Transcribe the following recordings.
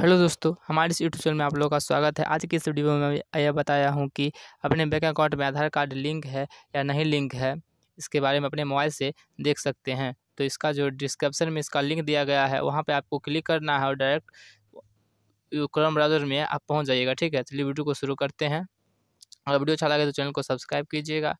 hello दोस्तों हमारे इस यूट्यूब चैनल में आप लोगों का स्वागत है आज की इस वीडियो में मैं यह बताया हूँ कि अपने बैंक अकाउंट में आधार कार्ड लिंक है या नहीं लिंक है इसके बारे में अपने मोबाइल से देख सकते हैं तो इसका जो डिस्क्रिप्शन में इसका लिंक दिया गया है वहाँ पर आपको क्लिक करना है और डायरेक्ट क्रम ब्राउजर में आप पहुँच जाइएगा ठीक है चलिए वीडियो को शुरू करते हैं अगर वीडियो अच्छा लगे तो चैनल को सब्सक्राइब कीजिएगा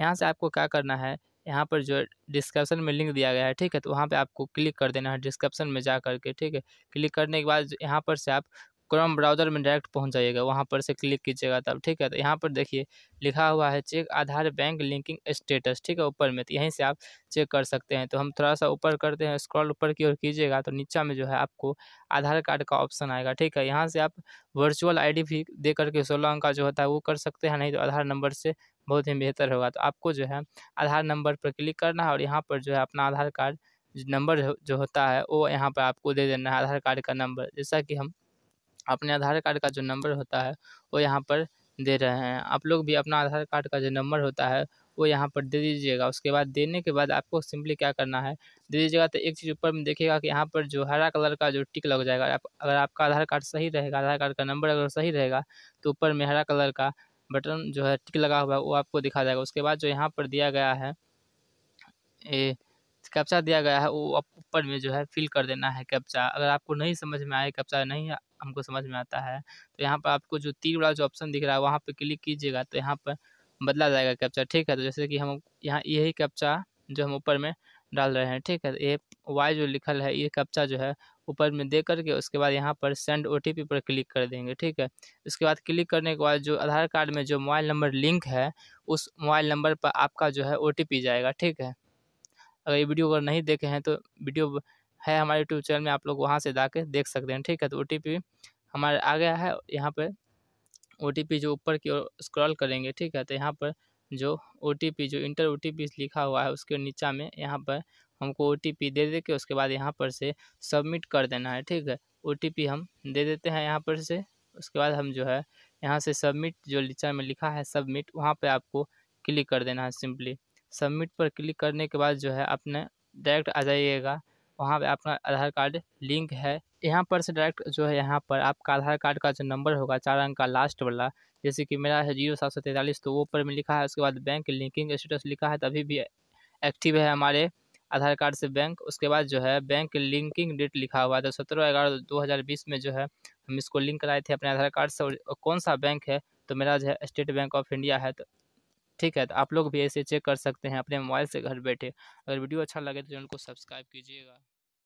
यहाँ से आपको क्या करना है यहाँ पर जो है में लिंक दिया गया है ठीक है तो वहाँ पे आपको क्लिक कर देना है डिस्क्रिप्शन में जा कर के ठीक है क्लिक करने के बाद यहाँ पर से आप क्रोम ब्राउज़र में डायरेक्ट पहुंच जाइएगा वहां पर से क्लिक कीजिएगा तब ठीक है तो यहाँ पर देखिए लिखा हुआ है check Aadhaar bank linking status ठीक है ऊपर में तो यहीं से आप चेक कर सकते हैं तो हम थोड़ा सा ऊपर करते हैं स्क्रॉल ऊपर की ओर कीजिएगा तो नीचा में जो है आपको आधार कार्ड का ऑप्शन आएगा ठीक है यहाँ से आप वर्चुअल आई भी दे करके सोलह अंक का जो होता है वो कर सकते हैं नहीं तो आधार नंबर से बहुत ही बेहतर होगा तो आपको जो है आधार नंबर पर क्लिक करना है और यहाँ पर जो है अपना आधार कार्ड नंबर जो होता है वो यहाँ पर आपको दे देना है आधार कार्ड का नंबर जैसा कि हम अपने आधार कार्ड का जो नंबर होता है वो यहाँ पर दे रहे हैं आप लोग भी अपना आधार कार्ड का जो नंबर होता है वो यहाँ पर दे दीजिएगा उसके बाद देने के बाद आपको सिंपली क्या करना है दे दीजिएगा तो एक चीज़ ऊपर में देखिएगा कि यहाँ पर जो हरा कलर का जो टिक लग जाएगा आप, अगर आपका आधार कार्ड सही रहेगा आधार कार्ड का नंबर अगर सही रहेगा तो ऊपर में हरा कलर का बटन जो है टिक लगा हुआ है वो आपको दिखा जाएगा उसके बाद जो यहाँ पर दिया गया है ए कैप्चा दिया गया है वो ऊपर में जो है फिल कर देना है कैप्चा अगर आपको नहीं समझ में आए कैप्चा नहीं हमको समझ में आता है तो यहाँ पर आपको जो तीन वाला जो ऑप्शन दिख रहा है वहाँ पर क्लिक कीजिएगा तो यहाँ पर बदला जाएगा कैप्चा ठीक है तो जैसे कि हम यहाँ यही कैप्चा जो हम ऊपर में डाल रहे हैं ठीक है ये वाई जो लिखल है ये कैप्चा जो है ऊपर में दे करके उसके बाद यहाँ पर सेंड ओ पर क्लिक कर देंगे ठीक है उसके बाद क्लिक करने के बाद जो आधार कार्ड में जो मोबाइल नंबर लिंक है उस मोबाइल नंबर पर आपका जो है ओ जाएगा ठीक है अगर ये वीडियो अगर नहीं देखे हैं तो वीडियो है हमारे यूट्यूब चैनल में आप लोग वहाँ से जाके देख सकते हैं ठीक है तो ओ हमारे आ गया है यहाँ पर ओ जो ऊपर की ओर स्क्रॉल करेंगे ठीक है तो यहाँ पर जो ओ जो इंटर ओ लिखा हुआ है उसके नीचा में यहाँ पर हमको ओ दे दे के उसके बाद यहाँ पर से सबमिट कर देना है ठीक है ओ हम दे देते हैं यहाँ पर से उसके बाद हम जो है यहाँ से सबमिट जो नीचा में लिखा है सबमिट वहाँ पर आपको क्लिक कर देना है सिंपली सबमिट पर क्लिक करने के बाद जो है अपने डायरेक्ट आ जाइएगा वहाँ पे अपना आधार कार्ड लिंक है यहाँ पर से डायरेक्ट जो है यहाँ पर आपका आधार कार्ड का जो नंबर होगा चार अंक का लास्ट वाला जैसे कि मेरा है जीरो सात सौ तैंतालीस तो वो ऊपर में लिखा है उसके बाद बैंक लिंकिंग स्टेटस लिखा है तभी भी एक्टिव है हमारे आधार कार्ड से बैंक उसके बाद जो है बैंक लिंकिंग डेट लिखा हुआ है तो सत्रह ग्यारह दो हज़ार बीस में जो है हम इसको लिंक कराए थे अपने आधार कार्ड से और कौन सा बैंक है तो मेरा जो है स्टेट बैंक ऑफ इंडिया है तो ठीक है तो आप लोग भी ऐसे चेक कर सकते हैं अपने मोबाइल से घर बैठे अगर वीडियो अच्छा लगे तो चैनल को सब्सक्राइब कीजिएगा